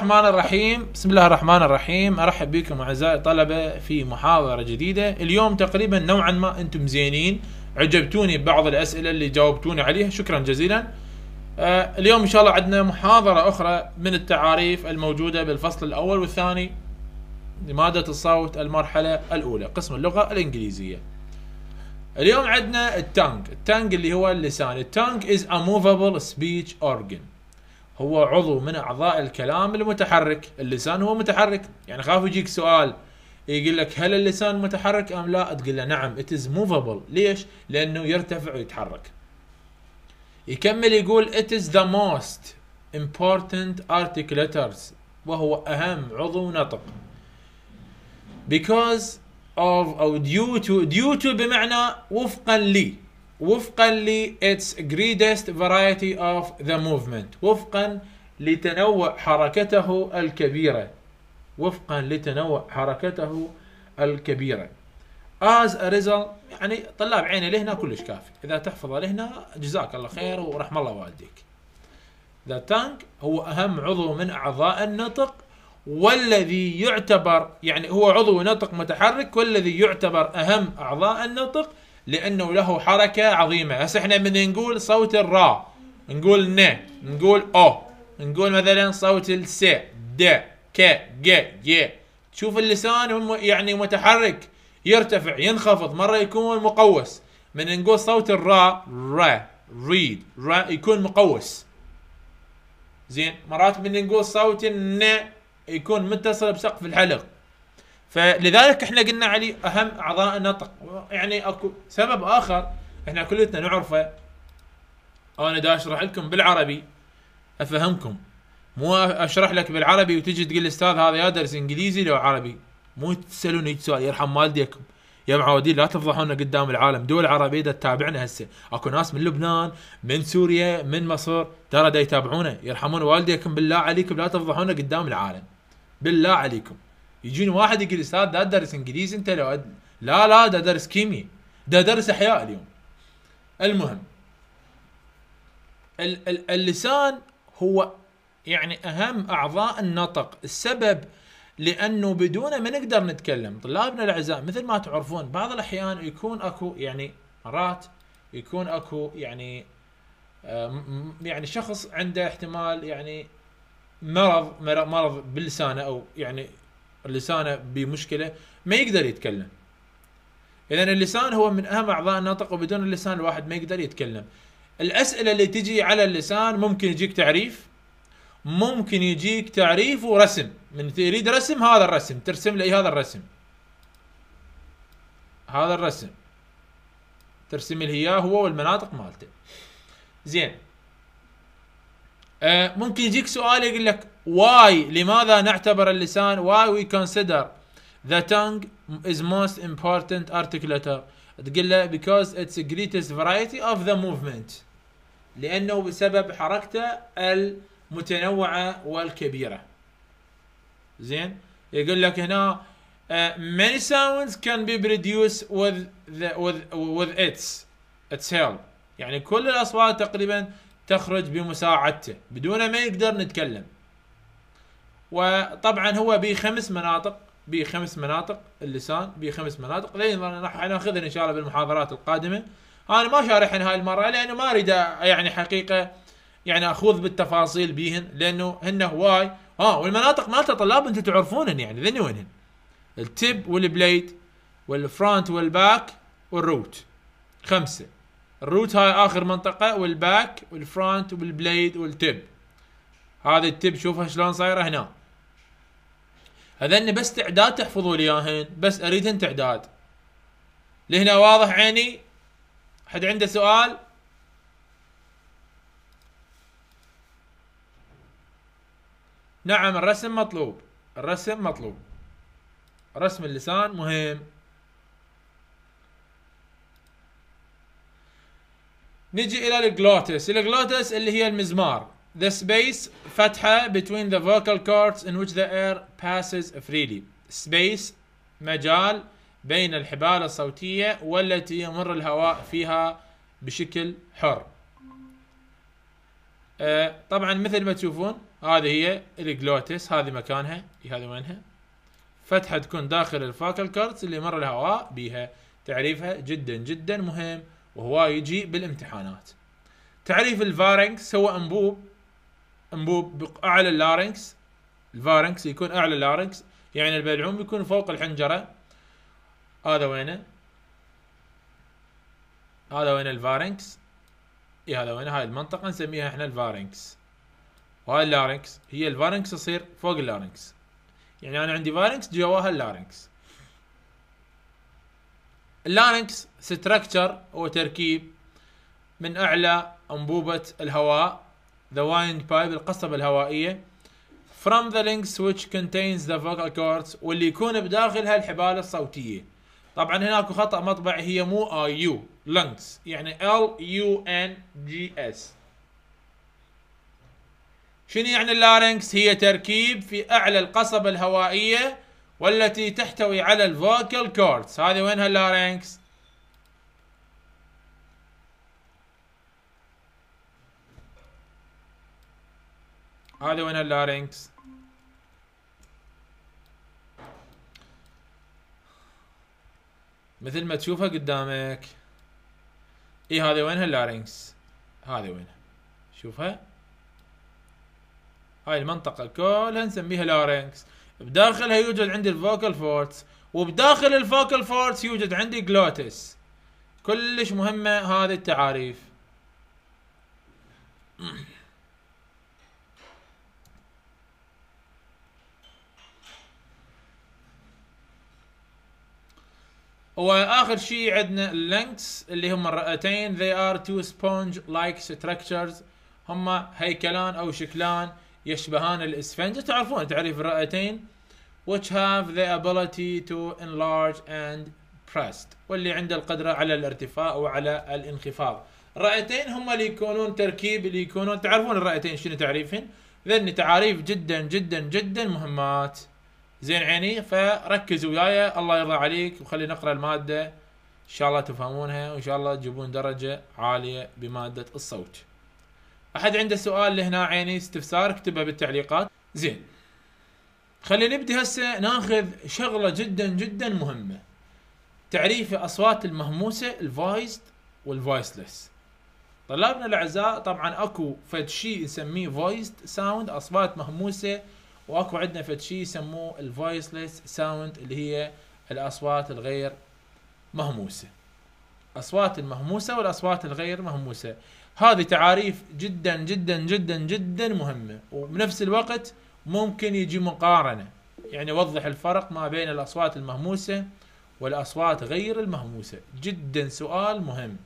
الرحمن الرحيم بسم الله الرحمن الرحيم ارحب بكم اعزائي الطلبه في محاضره جديده اليوم تقريبا نوعا ما انتم زينين عجبتوني ببعض الاسئله اللي جاوبتوني عليها شكرا جزيلا آه اليوم ان شاء الله عندنا محاضره اخرى من التعاريف الموجوده بالفصل الاول والثاني لماده الصوت المرحله الاولى قسم اللغه الانجليزيه اليوم عندنا التانج التانج اللي هو اللسان التانج is a movable speech organ هو عضو من اعضاء الكلام المتحرك اللسان هو متحرك يعني خاف يجيك سؤال يقول لك هل اللسان متحرك ام لا تقول له نعم it is movable ليش لانه يرتفع ويتحرك يكمل يقول it is the most important articulators وهو اهم عضو نطق because of او due to due to بمعنى وفقا لي وفقا ل its greatest variety of the movement وفقا لتنوع حركته الكبيرة وفقا لتنوع حركته الكبيرة as a result يعني طلاب عيني لهنا كلش كافي اذا تحفظ لهنا جزاك الله خير ورحم الله والديك the tank هو اهم عضو من اعضاء النطق والذي يعتبر يعني هو عضو نطق متحرك والذي يعتبر اهم اعضاء النطق لانه له حركه عظيمه هسه احنا من نقول صوت الراء نقول ن نقول او نقول مثلا صوت الس د ك ج ي تشوف اللسان يعني متحرك يرتفع ينخفض مره يكون مقوس من نقول صوت الراء را ريد را يكون مقوس زين مرات من نقول صوت الن يكون متصل بسقف الحلق فلذلك احنا قلنا علي اهم اعضاء النطق يعني اكو سبب اخر احنا كلنا نعرفه انا دا اشرح لكم بالعربي افهمكم مو اشرح لك بالعربي وتجي تقول الاستاذ هذا درس انجليزي لو عربي مو تسالوني هيك سؤال يرحم والديكم يا معودين لا تفضحونا قدام العالم دول عربيه دا تتابعنا هسه اكو ناس من لبنان من سوريا من مصر ترى دا يتابعونا يرحمون والديكم بالله عليكم لا تفضحونا قدام العالم بالله عليكم يجيني واحد يقول استاذ ده درس انجليزي انت لو أد... لا لا ده درس كيمياء ده درس احياء اليوم المهم اللسان هو يعني اهم اعضاء النطق السبب لانه بدونه ما نقدر نتكلم طلابنا الاعزاء مثل ما تعرفون بعض الاحيان يكون اكو يعني مرات يكون اكو يعني آه، يعني شخص عنده احتمال يعني مرض مرض بلسانه او يعني لسانه بمشكله ما يقدر يتكلم اذا اللسان هو من اهم اعضاء النطق وبدون اللسان الواحد ما يقدر يتكلم الاسئله اللي تجي على اللسان ممكن يجيك تعريف ممكن يجيك تعريف ورسم من تريد رسم هذا الرسم ترسم لي هذا الرسم هذا الرسم ترسم لي اياه هو والمناطق مالته زين آه، ممكن يجيك سؤال يقول لك واي لماذا نعتبر اللسان واي وي كونسيدر ذا تونج از موست امبورتنت articulator تقول له because it's greatest variety of the movement لانه بسبب حركته المتنوعه والكبيره زين يقول لك هنا uh, many sounds can be produced with the, with with its its help يعني كل الاصوات تقريبا تخرج بمساعدته بدون ما يقدر نتكلم وطبعا هو بخمس مناطق بخمس مناطق اللسان بخمس مناطق لين راح ناخذها ان شاء الله بالمحاضرات القادمه انا ما شارحن هاي المره لانه ما اريد يعني حقيقه يعني اخوض بالتفاصيل بيهن لانه هن هواي اه والمناطق مالته طلاب انتم تعرفونهن يعني ذني وينهن التب والبليد والفرونت والباك والروت خمسه الروت هاي اخر منطقه والباك والفرونت والبليد والتب هذا التب شوفها شلون صايره هنا هذن بس تعداد تحفظوا لي اياهن بس اريدهن تعداد لهنا واضح عيني حد عنده سؤال نعم الرسم مطلوب الرسم مطلوب رسم اللسان مهم نجي الى الجلوتس الجلوتس اللي هي المزمار the space فتحة between the vocal cords in which the air passes freely space مجال بين الحبال الصوتية والتي يمر الهواء فيها بشكل حر آه طبعا مثل ما تشوفون هذه هي الجلوتس هذه مكانها إيه، هذه وينها فتحة تكون داخل الفوكال كورتس اللي مر الهواء بها تعريفها جدا جدا مهم وهو يجي بالامتحانات تعريف الفارنكس هو انبوب انبوب اعلى اللارنكس الفارنكس يكون اعلى اللارنكس يعني البلعوم يكون فوق الحنجره هذا وينه هذا وين الفارنكس اي هذا وين هاي المنطقه نسميها احنا الفارنكس وهاي اللارنكس هي الفارنكس تصير فوق اللارنكس يعني انا عندي فارنكس جواها اللارنكس اللارنكس ستراكشر هو تركيب من اعلى انبوبه الهواء the وايند pipe القصبة الهوائية from the links which contains the vocal cords واللي يكون بداخلها الحبال الصوتية طبعا هناك خطأ مطبعي هي مو اي يو lungs يعني L U N G S شنو يعني اللارنكس هي تركيب في اعلى القصبة الهوائية والتي تحتوي على الفوكال كوردز هذه وينها اللارينكس هذه وين اللارينكس مثل ما تشوفها قدامك اي هذه وين اللارينكس هذه وين شوفها هاي المنطقة كلها نسميها لارينكس بداخلها يوجد عندي الفوكال فورتس وبداخل الفوكال فورتس يوجد عندي جلوتس كلش مهمة هذه التعاريف واخر شيء عندنا اللينكس اللي هم الرئتين they are two sponge like structures هم هيكلان او شكلان يشبهان الاسفنج تعرفون تعريف الرئتين which have the ability to enlarge and pressed واللي عنده القدرة على الارتفاع وعلى الانخفاض الرئتين هم اللي يكونون تركيب اللي يكونون تعرفون الرئتين شنو تعريفهن لان تعاريف جدا جدا جدا مهمات زين عيني فركزوا وياي الله يرضى عليك وخلي نقرا الماده ان شاء الله تفهمونها وان شاء الله تجيبون درجه عاليه بماده الصوت احد عنده سؤال لهنا عيني استفسار اكتبه بالتعليقات زين خلينا نبدي هسه ناخذ شغله جدا جدا مهمه تعريف اصوات المهموسه الفايزد والفويسلس طلابنا الاعزاء طبعا اكو فد شيء نسميه فويسد ساوند اصوات مهموسه واكو عندنا فد شيء يسموه الفويسلس ساوند اللي هي الاصوات الغير مهموسه الاصوات المهموسه والاصوات الغير مهموسه هذه تعاريف جدا جدا جدا جدا مهمه وبنفس الوقت ممكن يجي مقارنه يعني يوضح الفرق ما بين الاصوات المهموسه والاصوات غير المهموسه جدا سؤال مهم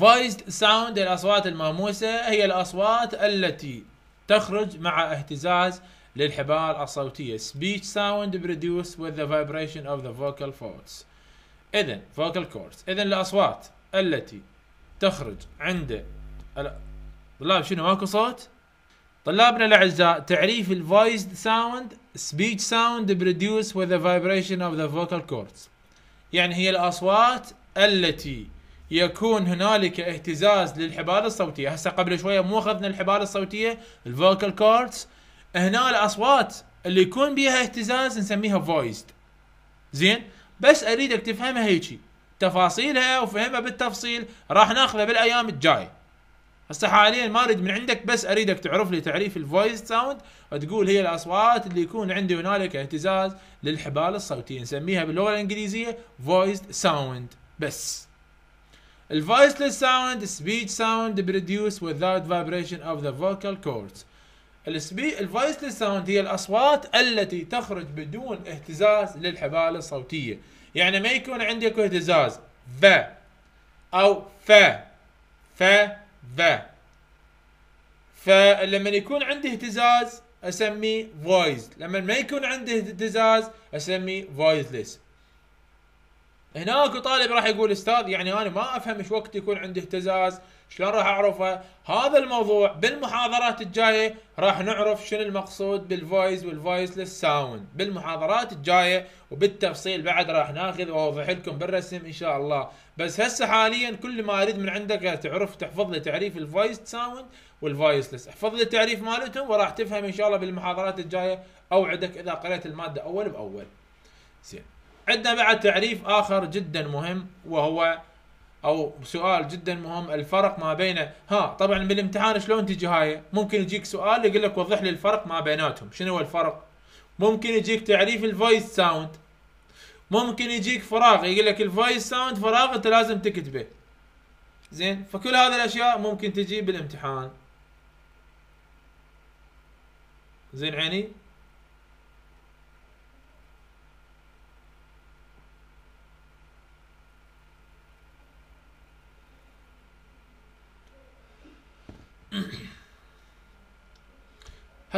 فويسد ساوند الاصوات المهموسه هي الاصوات التي تخرج مع اهتزاز للحبال الصوتيه speech sound produced with the vibration of the vocal folds اذا vocal cords اذا الاصوات التي تخرج عنده طلاب شنو ماكو صوت طلابنا الاعزاء تعريف الفويس ساوند سبيتش ساوند بريديوس وذ فايبريشن اوف ذا فوكال كوردز يعني هي الاصوات التي يكون هنالك اهتزاز للحبال الصوتيه هسه قبل شويه مو اخذنا الحبال الصوتيه الفوكال كوردز هنا الاصوات اللي يكون بيها اهتزاز نسميها فويسد زين بس اريدك تفهمها هيجي تفاصيلها وفهمها بالتفصيل راح ناخذها بالايام الجاي هسه حاليا ما اريد من عندك بس اريدك تعرف لي تعريف الفويس ساوند وتقول هي الاصوات اللي يكون عندي هنالك اهتزاز للحبال الصوتيه نسميها باللغه الانجليزيه فويس ساوند بس ال ساوند sound speech sound produced without vibration of the vocal cords الفويسلس ساوند هي الاصوات التي تخرج بدون اهتزاز للحبال الصوتيه يعني ما يكون عندك اهتزاز ف او ف ف ف فلما يكون عندي اهتزاز اسميه voiced لما ما يكون عندي اهتزاز اسميه voiceless هناك طالب راح يقول استاذ يعني انا ما افهم ايش وقت يكون عندي اهتزاز شلون راح اعرفه هذا الموضوع بالمحاضرات الجايه راح نعرف شنو المقصود بالفويس والفويسلس ساوند بالمحاضرات الجايه وبالتفصيل بعد راح ناخذ واوضح لكم بالرسم ان شاء الله بس هسه حاليا كل ما اريد من عندك تعرف تحفظ لي تعريف الفويس ساوند والفويسلس احفظ لي التعريف مالتهم وراح تفهم ان شاء الله بالمحاضرات الجايه اوعدك اذا قريت الماده اول باول زين عندنا بعد تعريف آخر جدا مهم وهو أو سؤال جدا مهم الفرق ما بين ها طبعا بالامتحان شلون تجي هاي ممكن يجيك سؤال يقول لك وضح لي الفرق ما بيناتهم شنو هو الفرق ممكن يجيك تعريف الفويس ساوند ممكن يجيك فراغ يقول لك الفويس ساوند فراغ انت لازم تكتبه زين فكل هذه الاشياء ممكن تجي بالامتحان زين عيني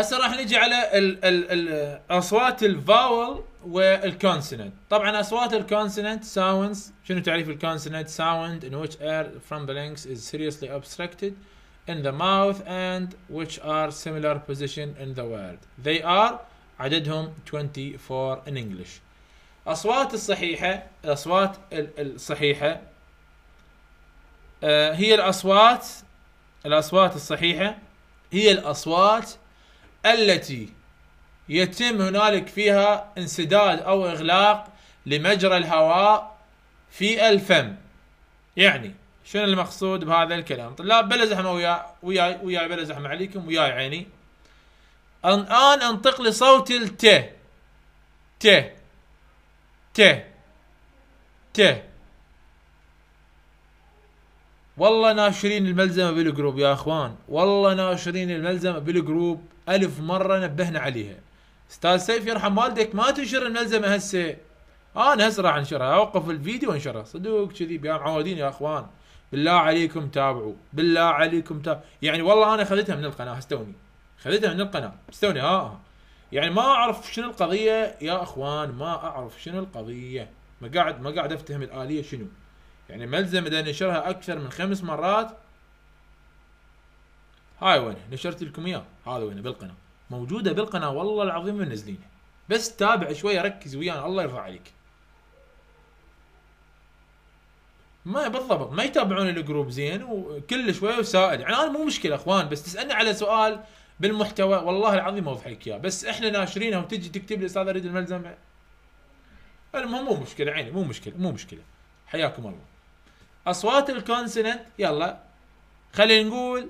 هسه راح نجي على ال ال ال اصوات الفاول والكونسوننت طبعا اصوات الكونسوننت ساوندز شنو تعريف الكونسوننت ساوند in which air from the lungs is seriously obstructed in the mouth and which are similar position in the word they are عددهم 24 in English اصوات الصحيحه الاصوات الصحيحه آه، هي الاصوات الاصوات الصحيحه هي الاصوات التي يتم هنالك فيها انسداد او اغلاق لمجرى الهواء في الفم يعني شنو المقصود بهذا الكلام طلاب بلا زحمه وياي وياي ويا بلا زحمه عليكم وياي عيني الان انطق لي صوت الت ت ت ت والله ناشرين الملزمه بالجروب يا اخوان والله ناشرين الملزمه بالجروب ألف مرة نبهنا عليها استاذ سيف يرحم والدك ما تنشر الملزمة هسه آه، انا هسه راح انشرها اوقف الفيديو وانشرها صدق كذي يا معودين يا اخوان بالله عليكم تابعوا بالله عليكم تابعوا يعني والله انا خذيتها من القناة هستوني خذيتها من القناة استوني ها آه، آه. يعني ما اعرف شنو القضية يا اخوان ما اعرف شنو القضية ما قاعد ما قاعد افتهم الآلية شنو يعني ملزمة نشرها اكثر من خمس مرات هاي وين نشرت لكم اياه هذا وين بالقناه موجوده بالقناه والله العظيم منزلينها بس تابع شويه ركز ويانا الله يرضى عليك ما بالضبط ما يتابعون الجروب زين وكل شويه وسائل يعني انا مو مشكله اخوان بس تسالني على سؤال بالمحتوى والله العظيم اوضح لك اياه بس احنا ناشرينها وتجي تكتب لي استاذ اريد الملزم المهم مو مشكله عيني مو مشكله مو مشكله حياكم الله اصوات الكونسننت يلا خلينا نقول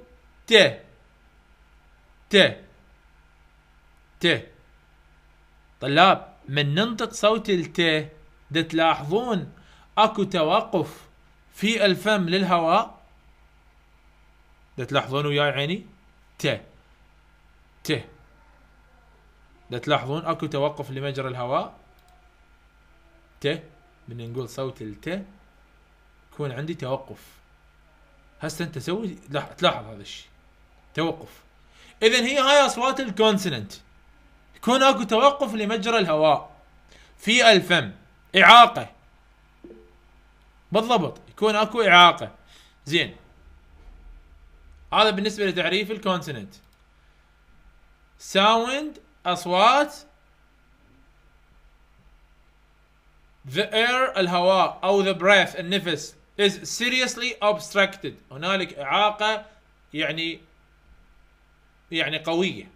ت ت ت طلاب من ننطق صوت الت تلاحظون اكو توقف في الفم للهواء تلاحظون وياي عيني ت ت تلاحظون اكو توقف لمجرى الهواء ت من نقول صوت الت يكون عندي توقف هسه انت سوي تلاحظ هذا الشيء توقف اذا هي هاي اصوات الكونسننت يكون اكو توقف لمجرى الهواء في الفم اعاقه بالضبط يكون اكو اعاقه زين هذا بالنسبه لتعريف الكونسننت ساوند اصوات the air الهواء او the breath النفس is seriously obstructed هنالك اعاقه يعني يعني قويه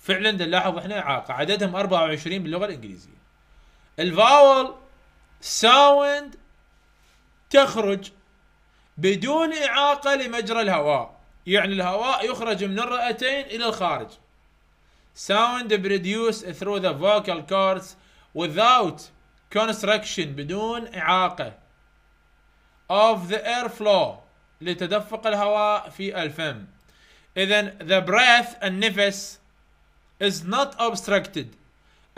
فعلا نلاحظ احنا اعاقه عددهم 24 باللغه الانجليزيه الفاول ساوند تخرج بدون اعاقه لمجرى الهواء يعني الهواء يخرج من الرئتين الى الخارج sound produced through the vocal cords without construction بدون إعاقة of the flow لتدفق الهواء في الفم إذا the breath النفس is not obstructed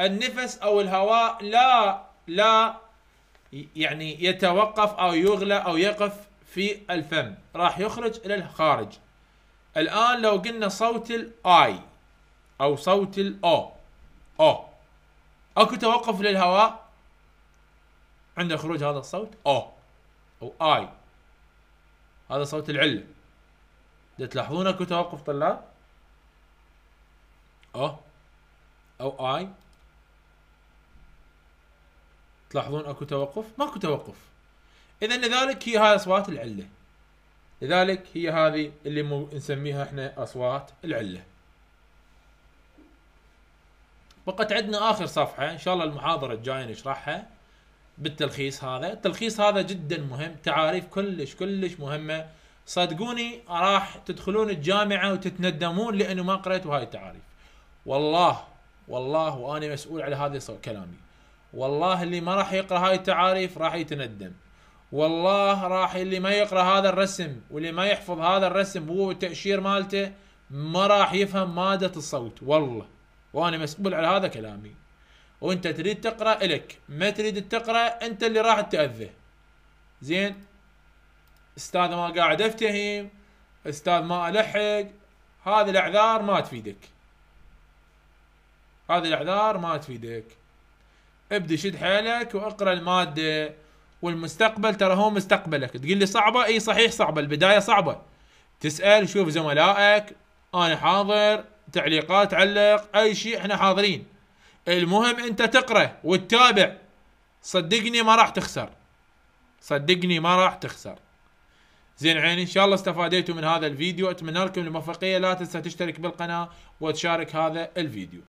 النفس أو الهواء لا لا يعني يتوقف أو يغلى أو يقف في الفم راح يخرج إلى الخارج الآن لو قلنا صوت الآي أو صوت الأو أو أكو توقف للهواء عند خروج هذا الصوت أو أو آي هذا صوت العلة تلاحظون اكو توقف طلاب او او اي تلاحظون اكو توقف ماكو توقف اذا لذلك هي هاي اصوات العله لذلك هي هذه اللي مو نسميها احنا اصوات العله بقت عندنا اخر صفحه ان شاء الله المحاضره الجايه نشرحها بالتلخيص هذا التلخيص هذا جدا مهم تعاريف كلش كلش مهمه صدقوني راح تدخلون الجامعه وتتندمون لانه ما قريتوا هاي التعاريف والله والله وانا مسؤول على هذا كلامي والله اللي ما راح يقرا هاي التعاريف راح يتندم والله راح اللي ما يقرا هذا الرسم واللي ما يحفظ هذا الرسم هو التاشير مالته ما راح يفهم ماده الصوت والله وانا مسؤول على هذا كلامي وانت تريد تقرا الك ما تريد تقرا انت اللي راح تاذى زين استاذ ما قاعد افتهم استاذ ما الحق هذه الاعذار ما تفيدك هذه الاعذار ما تفيدك ابدي شد حيلك واقرا الماده والمستقبل ترى هو مستقبلك تقول لي صعبه اي صحيح صعبه البدايه صعبه تسال شوف زملائك انا حاضر تعليقات علق اي شيء احنا حاضرين المهم انت تقرا وتتابع صدقني ما راح تخسر صدقني ما راح تخسر زين عيني ان شاء الله استفاديتوا من هذا الفيديو اتمنى لكم الموفقيه لا تنسى تشترك بالقناه وتشارك هذا الفيديو